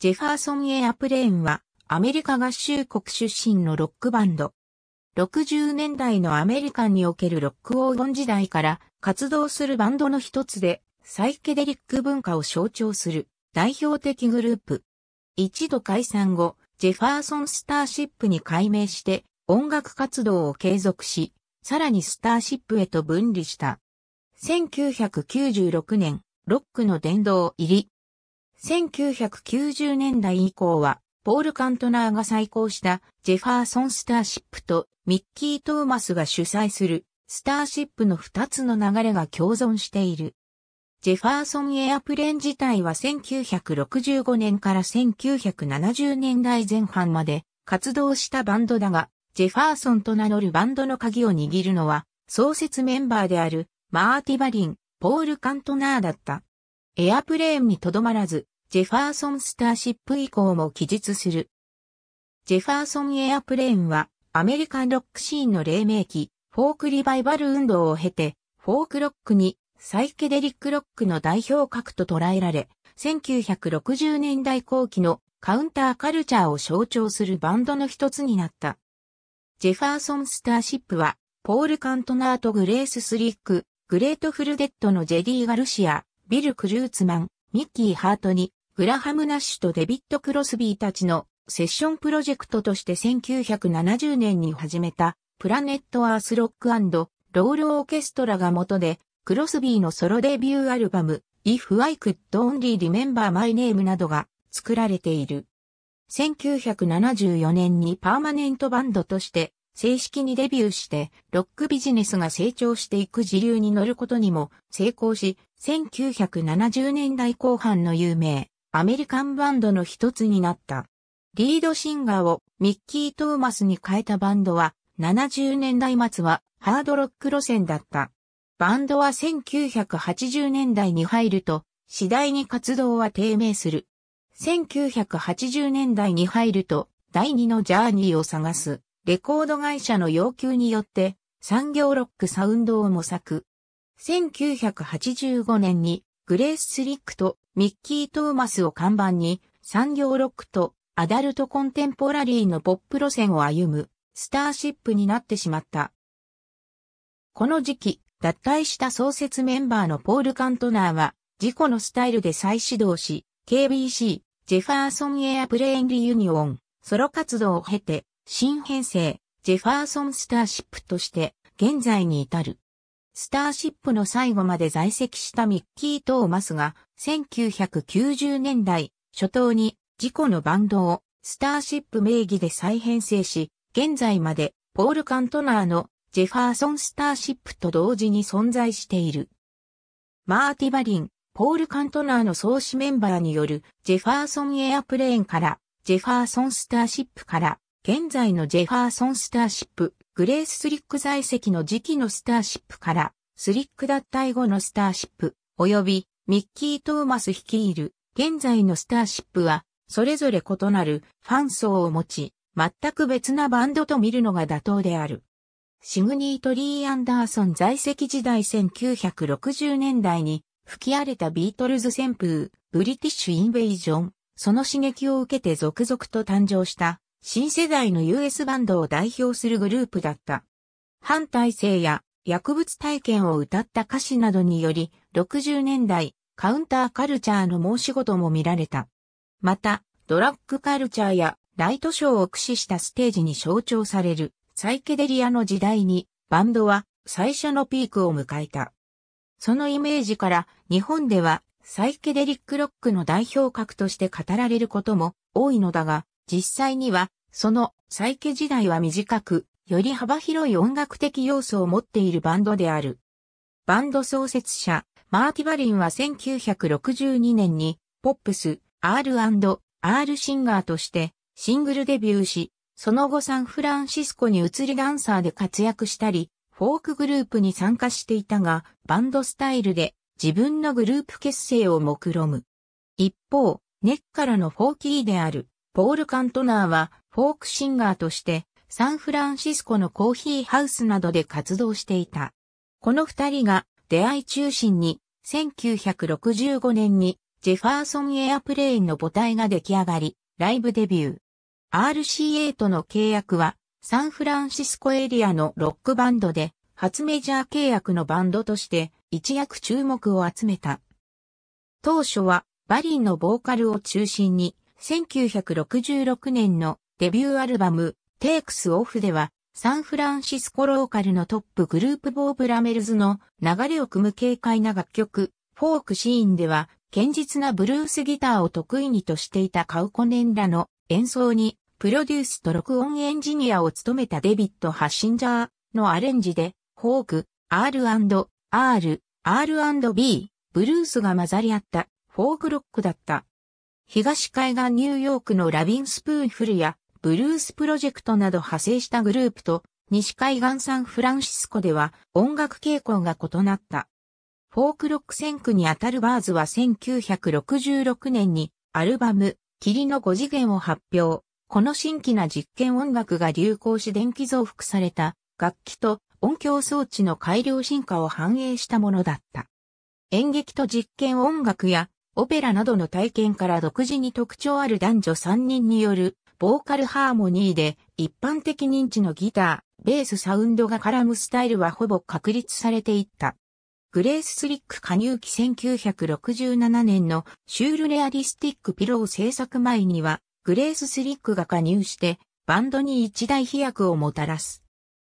ジェファーソン・エアプレーンはアメリカ合衆国出身のロックバンド。60年代のアメリカンにおけるロック黄金時代から活動するバンドの一つでサイケデリック文化を象徴する代表的グループ。一度解散後、ジェファーソン・スターシップに改名して音楽活動を継続し、さらにスターシップへと分離した。1996年、ロックの殿堂入り、1990年代以降は、ポール・カントナーが再興したジェファーソン・スターシップとミッキー・トーマスが主催するスターシップの2つの流れが共存している。ジェファーソンエアプレーン自体は1965年から1970年代前半まで活動したバンドだが、ジェファーソンと名乗るバンドの鍵を握るのは創設メンバーであるマーティ・バリン、ポール・カントナーだった。エアプレーンにとどまらず、ジェファーソンスターシップ以降も記述する。ジェファーソンエアプレーンはアメリカンロックシーンの黎明期、フォークリバイバル運動を経て、フォークロックにサイケデリックロックの代表格と捉えられ、1960年代後期のカウンターカルチャーを象徴するバンドの一つになった。ジェファーソン・スターシップは、ポール・カントナーとグレース・スリック、グレート・フル・デッドのジェディ・ガルシア、ビル・クルーツマン、ミッキー・ハートにグラハム・ナッシュとデビッド・クロスビーたちのセッションプロジェクトとして1970年に始めたプラネット・アース・ロックロール・オーケストラが元で、クロスビーのソロデビューアルバム If I Could Only Remember My Name などが作られている。1974年にパーマネントバンドとして正式にデビューして、ロックビジネスが成長していく時流に乗ることにも成功し、1970年代後半の有名アメリカンバンドの一つになった。リードシンガーをミッキー・トーマスに変えたバンドは70年代末はハードロック路線だった。バンドは1980年代に入ると次第に活動は低迷する。1980年代に入ると第二のジャーニーを探すレコード会社の要求によって産業ロックサウンドを模索。1985年にグレース・スリックとミッキー・トーマスを看板に、産業ロックとアダルトコンテンポラリーのポップ路線を歩む、スターシップになってしまった。この時期、脱退した創設メンバーのポール・カントナーは、自己のスタイルで再始動し、KBC、ジェファーソン・エアプレーン・リユニオン、ソロ活動を経て、新編成、ジェファーソン・スターシップとして、現在に至る。スターシップの最後まで在籍したミッキー・トーマスが、1990年代初頭に自己のバンドをスターシップ名義で再編成し、現在までポール・カントナーのジェファーソン・スターシップと同時に存在している。マーティ・バリン、ポール・カントナーの創始メンバーによるジェファーソン・エアプレーンからジェファーソン・スターシップから現在のジェファーソン・スターシップ、グレース・スリック在籍の時期のスターシップからスリック脱退後のスターシップ、及びミッキー・トーマス率いる現在のスターシップは、それぞれ異なるファン層を持ち、全く別なバンドと見るのが妥当である。シグニートリー・アンダーソン在籍時代1960年代に吹き荒れたビートルズ旋風、ブリティッシュ・インベイジョン、その刺激を受けて続々と誕生した新世代の US バンドを代表するグループだった。反体制や薬物体験を歌った歌詞などにより60年代、カウンターカルチャーの申し事も見られた。また、ドラッグカルチャーやライトショーを駆使したステージに象徴されるサイケデリアの時代にバンドは最初のピークを迎えた。そのイメージから日本ではサイケデリックロックの代表格として語られることも多いのだが、実際にはそのサイケ時代は短く、より幅広い音楽的要素を持っているバンドである。バンド創設者、マーティバリンは1962年にポップス R&R シンガーとしてシングルデビューし、その後サンフランシスコに移りダンサーで活躍したり、フォークグループに参加していたが、バンドスタイルで自分のグループ結成を目論む。一方、ックからのフォーキーである、ポール・カントナーは、フォークシンガーとして、サンフランシスコのコーヒーハウスなどで活動していた。この二人が出会い中心に1965年にジェファーソンエアプレインの母体が出来上がり、ライブデビュー。RCA との契約は、サンフランシスコエリアのロックバンドで、初メジャー契約のバンドとして、一躍注目を集めた。当初は、バリンのボーカルを中心に、1966年のデビューアルバム、Takes Off では、サンフランシスコローカルのトップグループボーブラメルズの流れを組む軽快な楽曲、フォークシーンでは、堅実なブルースギターを得意にとしていたカウコネンらの演奏に、プロデュースと録音エンジニアを務めたデビッド・ハッシンジャーのアレンジで、フォーク、R&R、R&B、ブルースが混ざり合ったフォークロックだった。東海岸ニューヨークのラビンスプーンフルやブルースプロジェクトなど派生したグループと、西海岸サンフランシスコでは音楽傾向が異なった。フォークロック選区にあたるバーズは1966年にアルバム、霧の5次元を発表。この新規な実験音楽が流行し電気増幅された楽器と音響装置の改良進化を反映したものだった。演劇と実験音楽やオペラなどの体験から独自に特徴ある男女3人によるボーカルハーモニーで一般的認知のギター、ベースサウンドが絡むスタイルはほぼ確立されていった。グレース・スリック加入期1967年のシュールレアリスティックピロー制作前には、グレース・スリックが加入してバンドに一大飛躍をもたらす。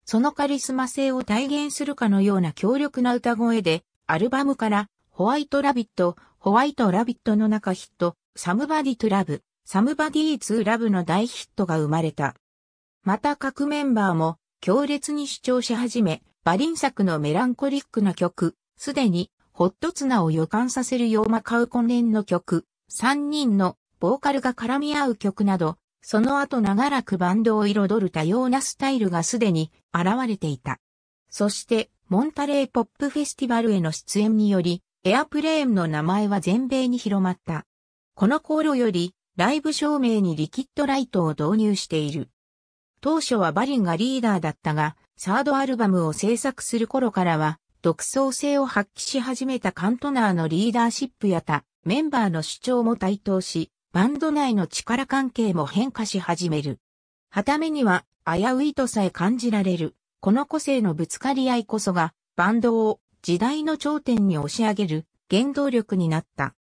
そのカリスマ性を体現するかのような強力な歌声で、アルバムから、ホワイトラビット、ホワイトラビットの中ヒット、サムバディトラブ、サムバディーツーラブの大ヒットが生まれた。また各メンバーも強烈に主張し始め、バリン作のメランコリックな曲、すでにホットツナを予感させるようまかう今ンの曲、3人のボーカルが絡み合う曲など、その後長らくバンドを彩る多様なスタイルがすでに現れていた。そして、モンタレーポップフェスティバルへの出演により、エアプレーンの名前は全米に広まった。この頃より、ライブ照明にリキッドライトを導入している。当初はバリンがリーダーだったが、サードアルバムを制作する頃からは、独創性を発揮し始めたカントナーのリーダーシップや他、メンバーの主張も台頭し、バンド内の力関係も変化し始める。はためには、危ういとさえ感じられる。この個性のぶつかり合いこそが、バンドを時代の頂点に押し上げる原動力になった。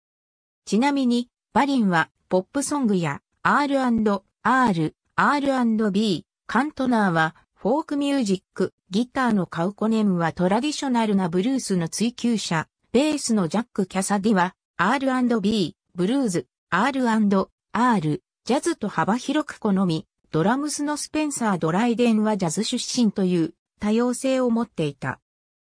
ちなみに、バリンは、ポップソングや R&R、R&B、カントナーは、フォークミュージック、ギターのカウコネムはトラディショナルなブルースの追求者、ベースのジャック・キャサディは、R&B、ブルーズ、R&R、ジャズと幅広く好み、ドラムスのスペンサー・ドライデンはジャズ出身という多様性を持っていた。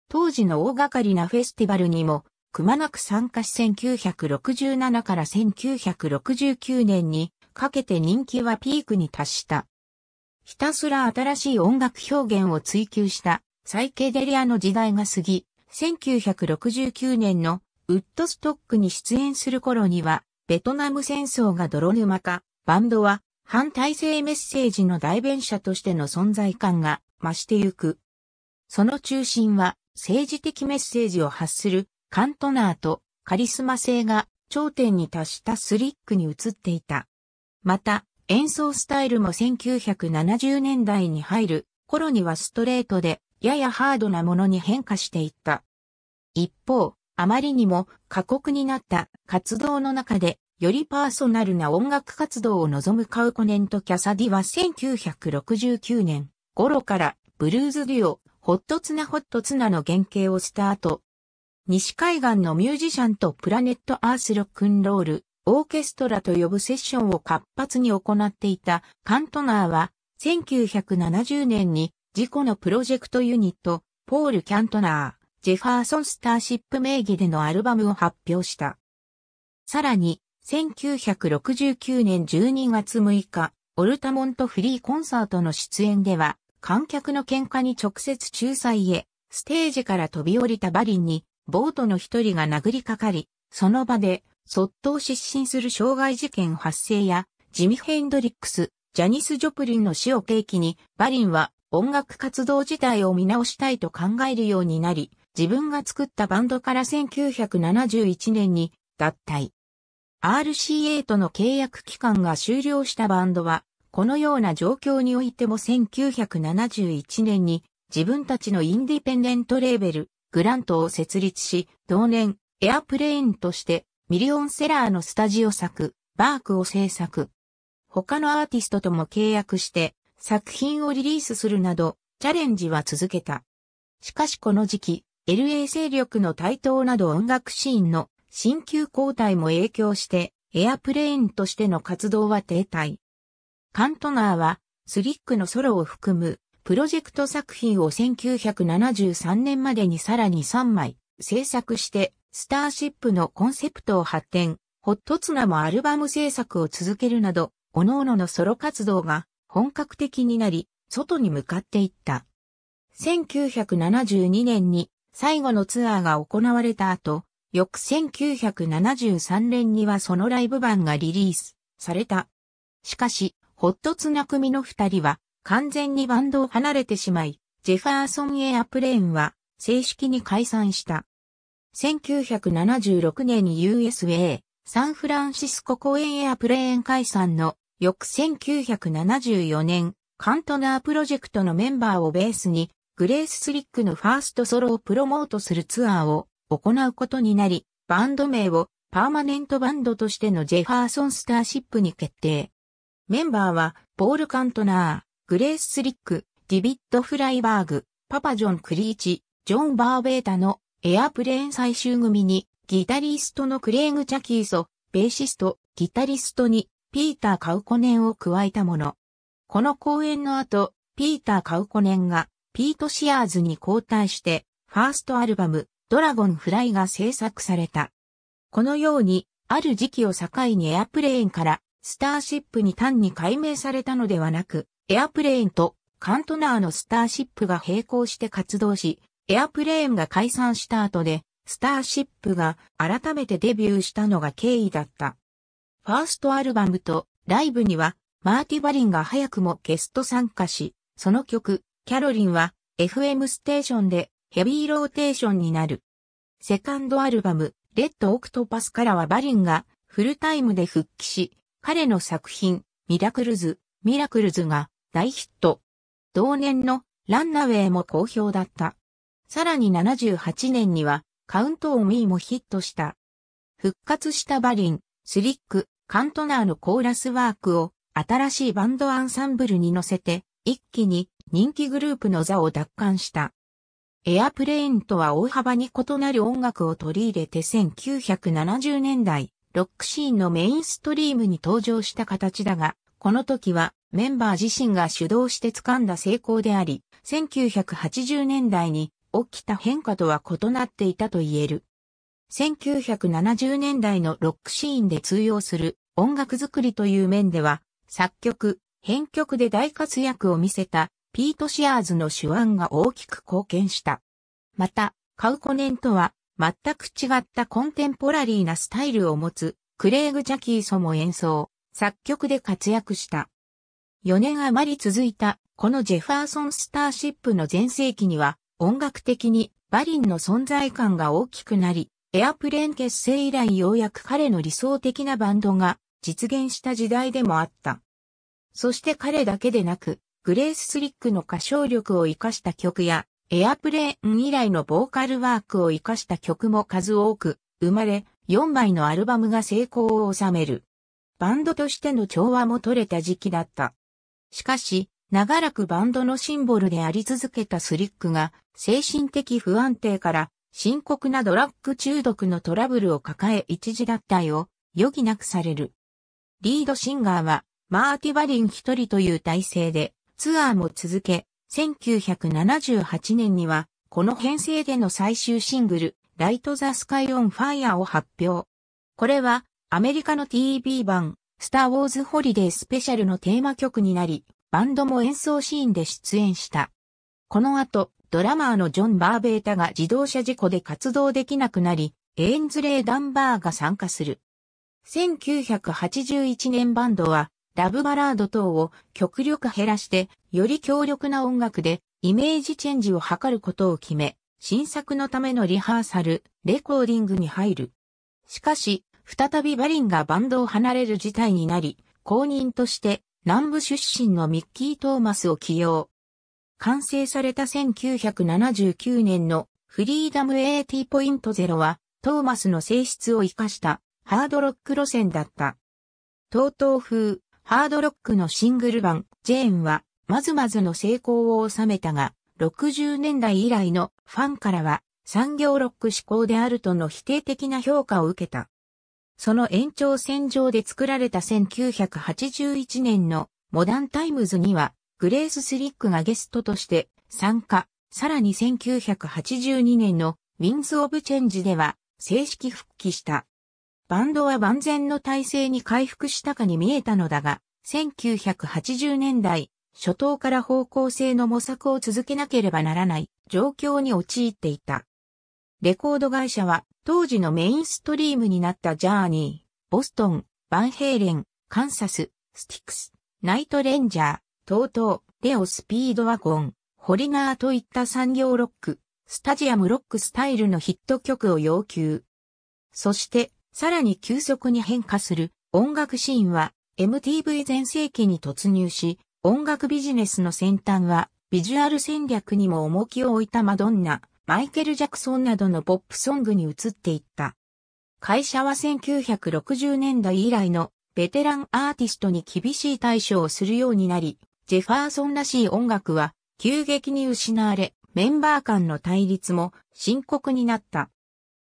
当時の大掛かりなフェスティバルにもくまなく参加し1967から1969年にかけて人気はピークに達した。ひたすら新しい音楽表現を追求したサイケデリアの時代が過ぎ、1969年のウッドストックに出演する頃には、ベトナム戦争が泥沼化、バンドは反体制メッセージの代弁者としての存在感が増してゆく。その中心は政治的メッセージを発するカントナーとカリスマ性が頂点に達したスリックに移っていた。また、演奏スタイルも1970年代に入る頃にはストレートでややハードなものに変化していった。一方、あまりにも過酷になった活動の中で、よりパーソナルな音楽活動を望むカウコネンとキャサディは1969年頃からブルーズデュオ、ホットツナホットツナの原型をスタート西海岸のミュージシャンとプラネットアースロックンロール、オーケストラと呼ぶセッションを活発に行っていたカントナーは、1970年に自己のプロジェクトユニット、ポール・キャントナー、ジェファーソン・スターシップ名義でのアルバムを発表した。さらに、1969年12月6日、オルタモントフリーコンサートの出演では、観客の喧嘩に直接仲裁へ、ステージから飛び降りたバリンに、ボートの一人が殴りかかり、その場で、そっと失神する傷害事件発生や、ジミ・ヘンドリックス、ジャニス・ジョプリンの死を契機に、バリンは音楽活動自体を見直したいと考えるようになり、自分が作ったバンドから1971年に脱退。RCA との契約期間が終了したバンドは、このような状況においても1971年に自分たちのインディペンデントレーベル、グラントを設立し、同年、エアプレーンとしてミリオンセラーのスタジオ作、バークを制作。他のアーティストとも契約して作品をリリースするなど、チャレンジは続けた。しかしこの時期、LA 勢力の台頭など音楽シーンの新旧交代も影響して、エアプレーンとしての活動は停滞。カントナーは、スリックのソロを含むプロジェクト作品を1973年までにさらに3枚制作して、スターシップのコンセプトを発展、ホットツナもアルバム制作を続けるなど、各々のソロ活動が本格的になり、外に向かっていった。1972年に最後のツアーが行われた後、翌1973年にはそのライブ版がリリースされた。しかし、ホットツナ組の二人は完全にバンドを離れてしまい、ジェファーソンエアプレーンは正式に解散した。1976年に USA サンフランシスコ公演エアプレーン解散の翌1974年カントナープロジェクトのメンバーをベースにグレース・スリックのファーストソロをプロモートするツアーを行うことになりバンド名をパーマネントバンドとしてのジェファーソンスターシップに決定。メンバーはポール・カントナー、グレース・スリック、ディビット・フライバーグ、パパ・ジョン・クリーチ、ジョン・バーベータのエアプレーン最終組に、ギタリストのクレイグ・チャキーソ、ベーシスト、ギタリストに、ピーター・カウコネンを加えたもの。この公演の後、ピーター・カウコネンが、ピート・シアーズに交代して、ファーストアルバム、ドラゴン・フライが制作された。このように、ある時期を境にエアプレーンから、スターシップに単に解明されたのではなく、エアプレーンとカントナーのスターシップが並行して活動し、エアプレーンが解散した後で、スターシップが改めてデビューしたのが経緯だった。ファーストアルバムとライブには、マーティ・バリンが早くもゲスト参加し、その曲、キャロリンは FM ステーションでヘビーローテーションになる。セカンドアルバム、レッド・オクトパスからはバリンがフルタイムで復帰し、彼の作品、ミラクルズ、ミラクルズが大ヒット。同年のランナウェイも好評だった。さらに78年にはカウントオン・ミーもヒットした。復活したバリン、スリック、カントナーのコーラスワークを新しいバンドアンサンブルに乗せて一気に人気グループの座を奪還した。エアプレインとは大幅に異なる音楽を取り入れて1970年代、ロックシーンのメインストリームに登場した形だが、この時はメンバー自身が主導して掴んだ成功であり、1980年代に起きた変化とは異なっていたと言える。1970年代のロックシーンで通用する音楽作りという面では、作曲、編曲で大活躍を見せたピート・シアーズの手腕が大きく貢献した。また、カウコネンとは全く違ったコンテンポラリーなスタイルを持つクレイグ・ジャキーソも演奏、作曲で活躍した。4年余り続いた、このジェファーソン・スターシップの前世紀には、音楽的にバリンの存在感が大きくなり、エアプレーン結成以来ようやく彼の理想的なバンドが実現した時代でもあった。そして彼だけでなく、グレース・スリックの歌唱力を活かした曲や、エアプレーン以来のボーカルワークを活かした曲も数多く生まれ、4枚のアルバムが成功を収める。バンドとしての調和も取れた時期だった。しかし、長らくバンドのシンボルであり続けたスリックが、精神的不安定から深刻なドラッグ中毒のトラブルを抱え一時脱退を余儀なくされる。リードシンガーは、マーティバリン一人という体制で、ツアーも続け、1978年には、この編成での最終シングル、ライト・ザ・スカイ・オン・ファイアを発表。これは、アメリカの TV 版、スター・ウォーズ・ホリデー・スペシャルのテーマ曲になり、バンドも演奏シーンで出演した。この後、ドラマーのジョン・バーベータが自動車事故で活動できなくなり、エンズレイ・ダンバーが参加する。1981年バンドは、ラブバラード等を極力減らして、より強力な音楽でイメージチェンジを図ることを決め、新作のためのリハーサル、レコーディングに入る。しかし、再びバリンがバンドを離れる事態になり、公認として南部出身のミッキー・トーマスを起用。完成された1979年のフリーダム AT.0 はトーマスの性質を活かしたハードロック路線だった。東東風ハードロックのシングル版ジェーンはまずまずの成功を収めたが、60年代以来のファンからは産業ロック志向であるとの否定的な評価を受けた。その延長線上で作られた1981年のモダンタイムズには、グレース・スリックがゲストとして参加、さらに1982年のウィンズ・オブ・チェンジでは正式復帰した。バンドは万全の体制に回復したかに見えたのだが、1980年代、初頭から方向性の模索を続けなければならない状況に陥っていた。レコード会社は当時のメインストリームになったジャーニー、ボストン、バンヘイレン、カンサス、スティックス、ナイトレンジャー、トートー、レオスピードワゴン、ホリガーといった産業ロック、スタジアムロックスタイルのヒット曲を要求。そして、さらに急速に変化する音楽シーンは MTV 全盛期に突入し、音楽ビジネスの先端はビジュアル戦略にも重きを置いたマドンナ、マイケル・ジャクソンなどのポップソングに移っていった。会社は1960年代以来のベテランアーティストに厳しい対処をするようになり、ジェファーソンらしい音楽は急激に失われ、メンバー間の対立も深刻になった。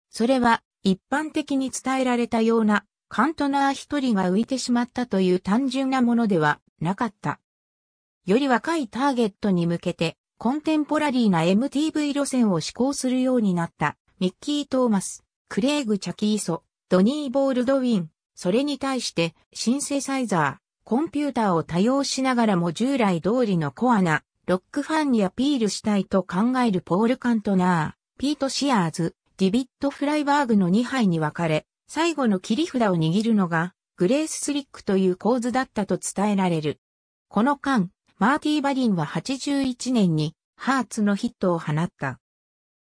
それは一般的に伝えられたようなカントナー一人が浮いてしまったという単純なものではなかった。より若いターゲットに向けてコンテンポラリーな MTV 路線を施行するようになったミッキー・トーマス、クレイグ・チャキーソ、ドニー・ボールドウィン、それに対してシンセサイザー、コンピューターを多用しながらも従来通りのコアなロックファンにアピールしたいと考えるポール・カントナー、ピート・シアーズ、ディビット・フライバーグの2杯に分かれ、最後の切り札を握るのが、グレース・スリックという構図だったと伝えられる。この間、マーティ・バリンは81年にハーツのヒットを放った。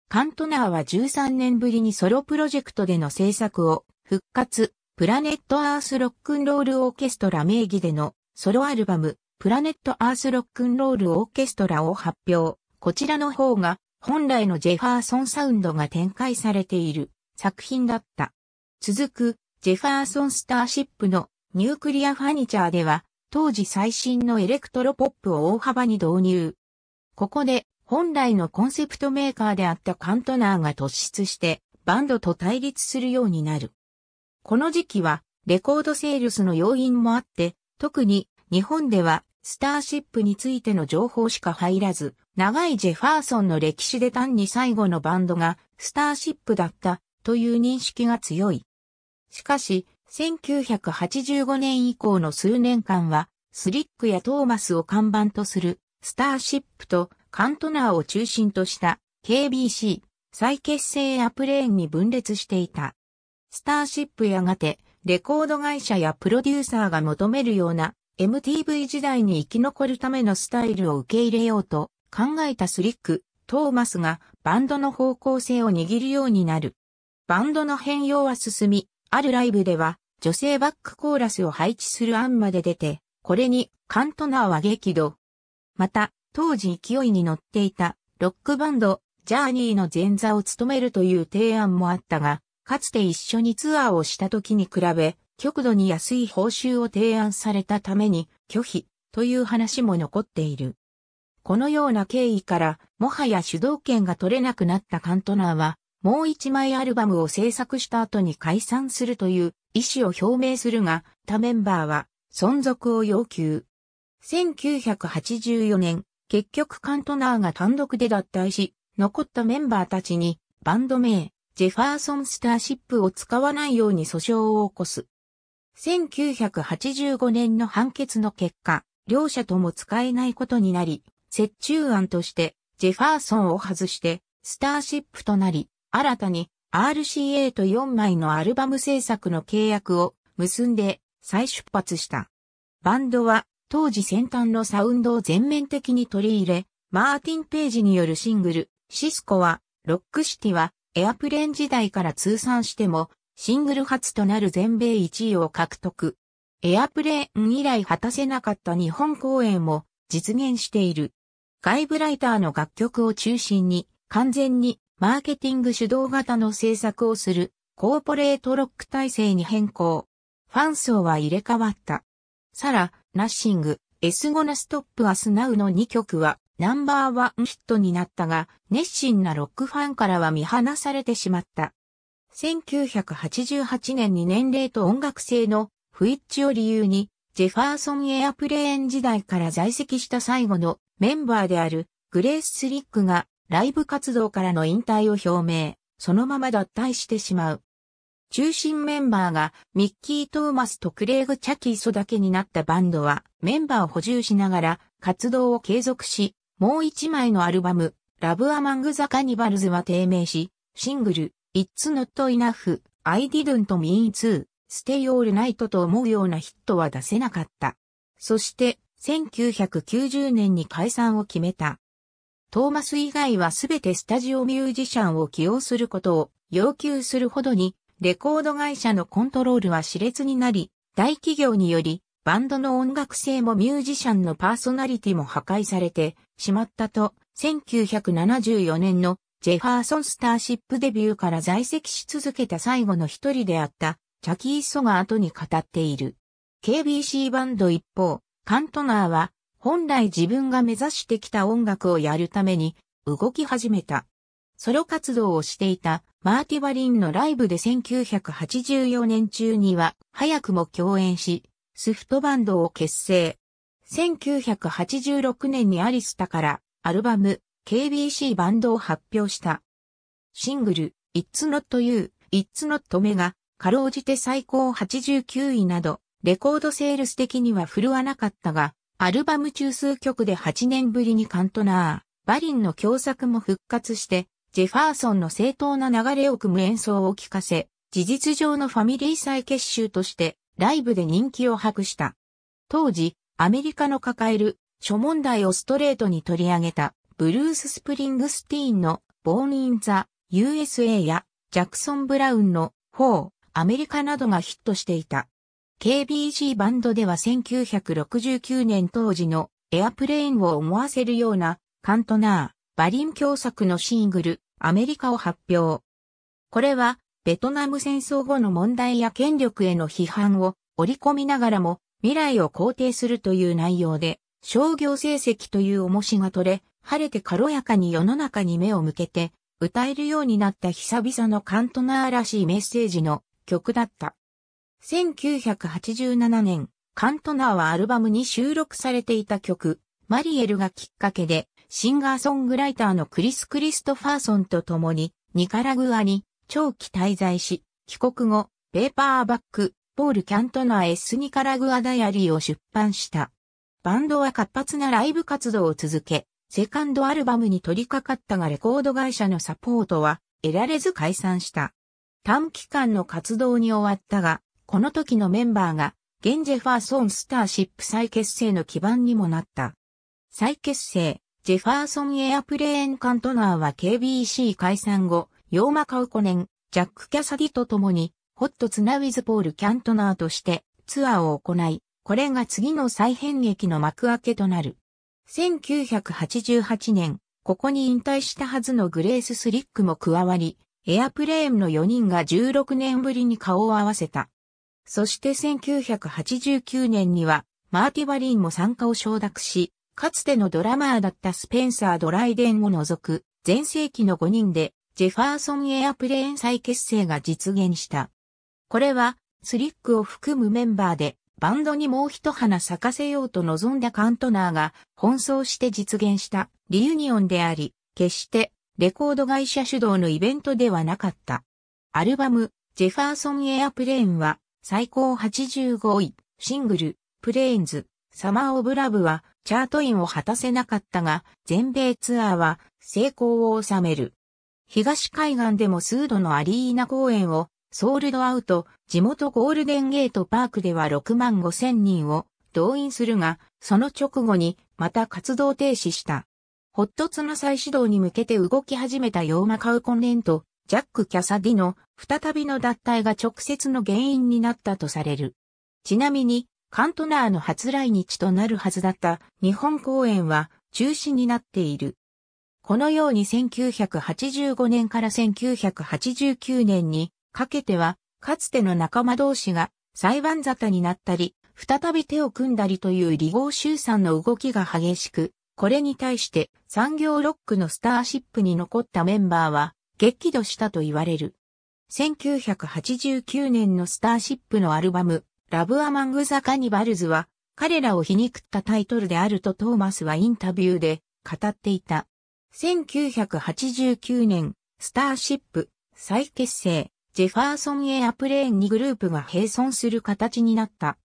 カントナーは13年ぶりにソロプロジェクトでの制作を復活、プラネットアースロックンロールオーケストラ名義でのソロアルバム、プラネットアースロックンロールオーケストラを発表。こちらの方が本来のジェファーソンサウンドが展開されている作品だった。続く、ジェファーソンスターシップのニュークリアファニチャーでは、当時最新のエレクトロポップを大幅に導入。ここで本来のコンセプトメーカーであったカントナーが突出してバンドと対立するようになる。この時期はレコードセールスの要因もあって、特に日本ではスターシップについての情報しか入らず、長いジェファーソンの歴史で単に最後のバンドがスターシップだったという認識が強い。しかし、1985年以降の数年間は、スリックやトーマスを看板とするスターシップとカントナーを中心とした KBC 再結成アプレーンに分裂していた。スターシップやがてレコード会社やプロデューサーが求めるような MTV 時代に生き残るためのスタイルを受け入れようと考えたスリック、トーマスがバンドの方向性を握るようになる。バンドの変容は進み、あるライブでは女性バックコーラスを配置する案まで出て、これにカントナーは激怒、また、当時勢いに乗っていたロックバンド、ジャーニーの前座を務めるという提案もあったが、かつて一緒にツアーをした時に比べ、極度に安い報酬を提案されたために拒否という話も残っている。このような経緯から、もはや主導権が取れなくなったカントナーは、もう一枚アルバムを制作した後に解散するという意思を表明するが、他メンバーは存続を要求。1984年、結局カントナーが単独で脱退し、残ったメンバーたちに、バンド名、ジェファーソンスターシップを使わないように訴訟を起こす。1985年の判決の結果、両者とも使えないことになり、折衷案として、ジェファーソンを外して、スターシップとなり、新たに RCA と4枚のアルバム制作の契約を結んで再出発した。バンドは当時先端のサウンドを全面的に取り入れ、マーティン・ページによるシングル、シスコは、ロックシティは、エアプレーン時代から通算しても、シングル初となる全米1位を獲得。エアプレーン以来果たせなかった日本公演も実現している。外部ライターの楽曲を中心に、完全にマーケティング主導型の制作をするコーポレートロック体制に変更。ファン層は入れ替わった。さら、ナッシング、S ゴナストップアスナウの2曲はナンバーワンヒットになったが、熱心なロックファンからは見放されてしまった。1988年に年齢と音楽性の不一致を理由に、ジェファーソンエアプレーン時代から在籍した最後のメンバーであるグレース・スリックがライブ活動からの引退を表明、そのまま脱退してしまう。中心メンバーがミッキー・トーマスとクレイグ・チャキーソだけになったバンドはメンバーを補充しながら活動を継続し、もう一枚のアルバム、ラブ・アマング・ザ・カニバルズは低迷し、シングル、It's Not Enough, I Didn't Mean To, Stay All Night と思うようなヒットは出せなかった。そして、1990年に解散を決めた。トーマス以外はすべてスタジオミュージシャンを起用することを要求するほどにレコード会社のコントロールは熾烈になり、大企業により、バンドの音楽性もミュージシャンのパーソナリティも破壊されてしまったと、1974年のジェファーソンスターシップデビューから在籍し続けた最後の一人であった、チャキー・ソが後に語っている。KBC バンド一方、カントナーは、本来自分が目指してきた音楽をやるために、動き始めた。ソロ活動をしていたマーティバリンのライブで1984年中には早くも共演し、スフトバンドを結成。1986年にアリスタからアルバム KBC バンドを発表した。シングル It's Not You, It's Not Me がかろうじて最高89位など、レコードセールス的には振るわなかったが、アルバム中数曲で8年ぶりにカントナー、バリンの共作も復活して、ジェファーソンの正当な流れを組む演奏を聴かせ、事実上のファミリー再結集としてライブで人気を博した。当時、アメリカの抱える諸問題をストレートに取り上げたブルース・スプリングスティーンのボーン・イン・ザ・ USA やジャクソン・ブラウンのフォー・アメリカなどがヒットしていた。KBG バンドでは1969年当時のエアプレーンを思わせるようなカントナー。バリン共作のシングル、アメリカを発表。これは、ベトナム戦争後の問題や権力への批判を織り込みながらも未来を肯定するという内容で、商業成績という重しが取れ、晴れて軽やかに世の中に目を向けて、歌えるようになった久々のカントナーらしいメッセージの曲だった。1987年、カントナーはアルバムに収録されていた曲、マリエルがきっかけでシンガーソングライターのクリス・クリストファーソンと共に、ニカラグアに長期滞在し、帰国後、ペーパーバック、ポール・キャントナー S ニカラグアダイアリーを出版した。バンドは活発なライブ活動を続け、セカンドアルバムに取り掛かったがレコード会社のサポートは得られず解散した。短期間の活動に終わったが、この時のメンバーが、ゲンジェファーソンスターシップ再結成の基盤にもなった。再結成、ジェファーソンエアプレーンカントナーは KBC 解散後、ヨーマ・カウコネン、ジャック・キャサディと共に、ホットツナウィズ・ポール・キャントナーとしてツアーを行い、これが次の再編劇の幕開けとなる。1988年、ここに引退したはずのグレース・スリックも加わり、エアプレーンの4人が16年ぶりに顔を合わせた。そして1989年には、マーティバリンも参加を承諾し、かつてのドラマーだったスペンサー・ドライデンを除く、前世紀の5人で、ジェファーソン・エアプレーン再結成が実現した。これは、スリックを含むメンバーで、バンドにもう一花咲かせようと望んだカントナーが、奔走して実現したリユニオンであり、決してレコード会社主導のイベントではなかった。アルバム、ジェファーソン・エアプレーンは、最高85位、シングル、プレーンズ、サマー・オブ・ラブは、チャートインを果たせなかったが、全米ツアーは成功を収める。東海岸でも数度のアリーナ公演をソールドアウト、地元ゴールデンゲートパークでは6万5千人を動員するが、その直後にまた活動停止した。ホットツの再始動に向けて動き始めたヨーマカウコンレント、ジャック・キャサディの再びの脱退が直接の原因になったとされる。ちなみに、カントナーの初来日となるはずだった日本公演は中止になっている。このように1985年から1989年にかけては、かつての仲間同士が裁判沙汰になったり、再び手を組んだりという離合集散の動きが激しく、これに対して産業ロックのスターシップに残ったメンバーは激怒したと言われる。1989年のスターシップのアルバム、ラブ・アマング・ザ・カニバルズは、彼らを皮肉ったタイトルであるとトーマスはインタビューで語っていた。1989年、スターシップ再結成、ジェファーソンエアプレーンにグループが並存する形になった。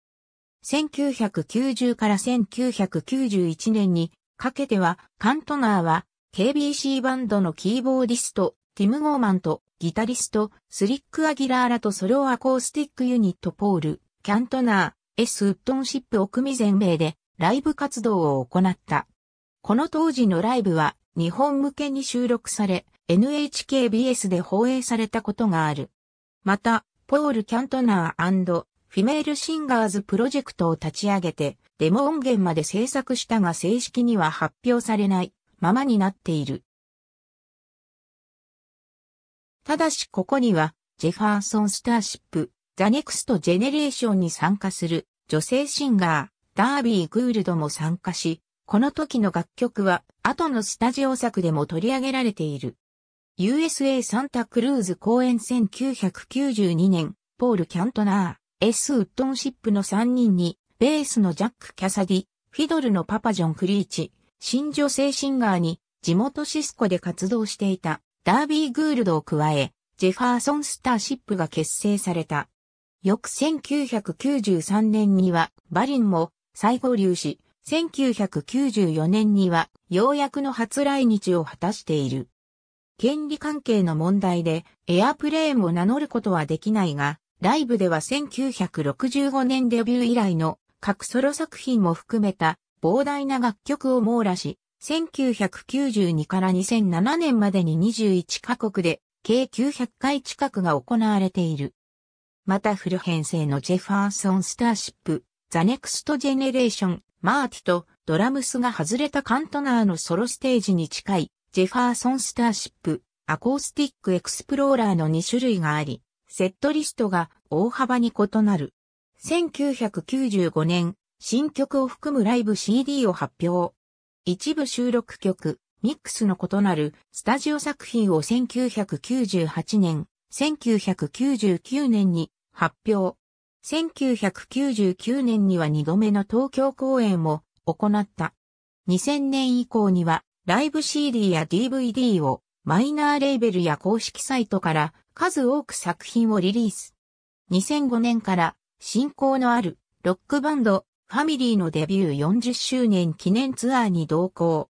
1990から1991年にかけては、カントナーは KBC バンドのキーボーディスト、ティム・ゴーマンとギタリスト、スリック・アギラーラとソロアコースティックユニットポール、キャントナー、S ウッドンシップ奥見全米でライブ活動を行った。この当時のライブは日本向けに収録され、NHKBS で放映されたことがある。また、ポール・キャントナーフィメール・シンガーズプロジェクトを立ち上げて、デモ音源まで制作したが正式には発表されないままになっている。ただしここには、ジェファーソン・スターシップ、ザネクストジェネレーションに参加する女性シンガー、ダービー・グールドも参加し、この時の楽曲は後のスタジオ作でも取り上げられている。USA サンタクルーズ公演1992年、ポール・キャントナー、エス・ウッドンシップの3人に、ベースのジャック・キャサディ、フィドルのパパ・ジョン・クリーチ、新女性シンガーに、地元シスコで活動していた、ダービー・グールドを加え、ジェファーソン・スターシップが結成された。翌1993年にはバリンも再合流し、1994年にはようやくの初来日を果たしている。権利関係の問題でエアプレーンを名乗ることはできないが、ライブでは1965年デビュー以来の各ソロ作品も含めた膨大な楽曲を網羅し、1992から2007年までに21カ国で計900回近くが行われている。またフル編成のジェファーソン・スターシップ、ザ・ネクスト・ジェネレーション、マーティとドラムスが外れたカントナーのソロステージに近い、ジェファーソン・スターシップ、アコースティック・エクスプローラーの2種類があり、セットリストが大幅に異なる。1995年、新曲を含むライブ CD を発表。一部収録曲、ミックスの異なるスタジオ作品を1998年、1999年に発表。1999年には2度目の東京公演を行った。2000年以降にはライブ CD や DVD をマイナーレーベルや公式サイトから数多く作品をリリース。2005年から進行のあるロックバンドファミリーのデビュー40周年記念ツアーに同行。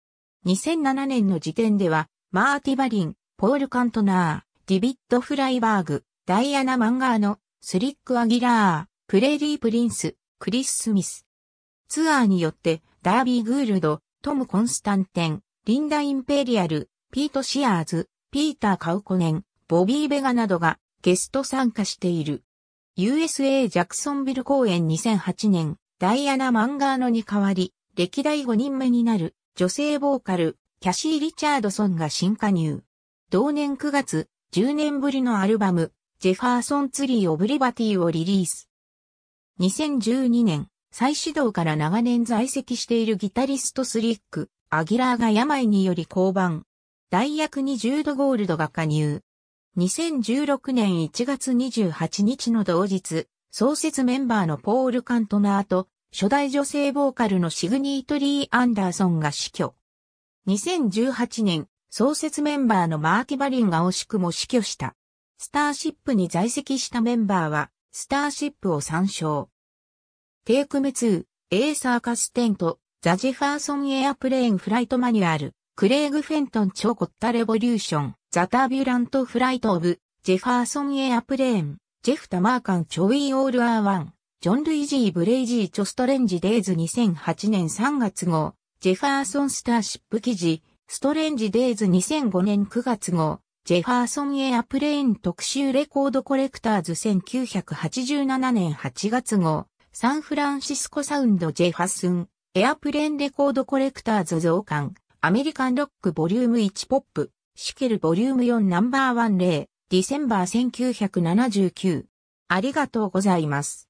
2007年の時点ではマーティバリン、ポール・カントナー、ディビット・フライバーグ、ダイアナ・マンガーのスリック・アギラー、プレーリー・プリンス、クリス・スミス。ツアーによって、ダービー・グールド、トム・コンスタンテン、リンダ・インペリアル、ピート・シアーズ、ピーター・カウコネン、ボビー・ベガなどがゲスト参加している。USA ジャクソンビル公演2008年、ダイアナ・マンガーノに代わり、歴代5人目になる女性ボーカル、キャシー・リチャードソンが新加入。同年9月、10年ぶりのアルバム、ジェファーソンツリー・オブ・リバティをリリース。2012年、再始動から長年在籍しているギタリストスリック、アギラーが病により降板。代役にジュード・ゴールドが加入。2016年1月28日の同日、創設メンバーのポール・カントナーと、初代女性ボーカルのシグニートリー・アンダーソンが死去。2018年、創設メンバーのマーキバリンが惜しくも死去した。スターシップに在籍したメンバーは、スターシップを参照。テイクメ2、エーサーカステント、ザジェファーソンエアプレーンフライトマニュアル、クレイグ・フェントンチョコッタレボリューション、ザタービュラントフライトオブ、ジェファーソンエアプレーン、ジェフ・タマーカン・チョイ・オール・アーワン、ジョン・ルイジー・ブレイジー・チョストレンジ・デイズ2008年3月号、ジェファーソン・スターシップ記事、ストレンジ・デイズ2005年9月号、ジェファーソンエアプレーン特集レコードコレクターズ1987年8月号、サンフランシスコサウンドジェファスン、エアプレーンレコードコレクターズ増刊、アメリカンロックボリューム1ポップ、シケルボリューム4ナンバーワン0、ディセンバー1979。ありがとうございます。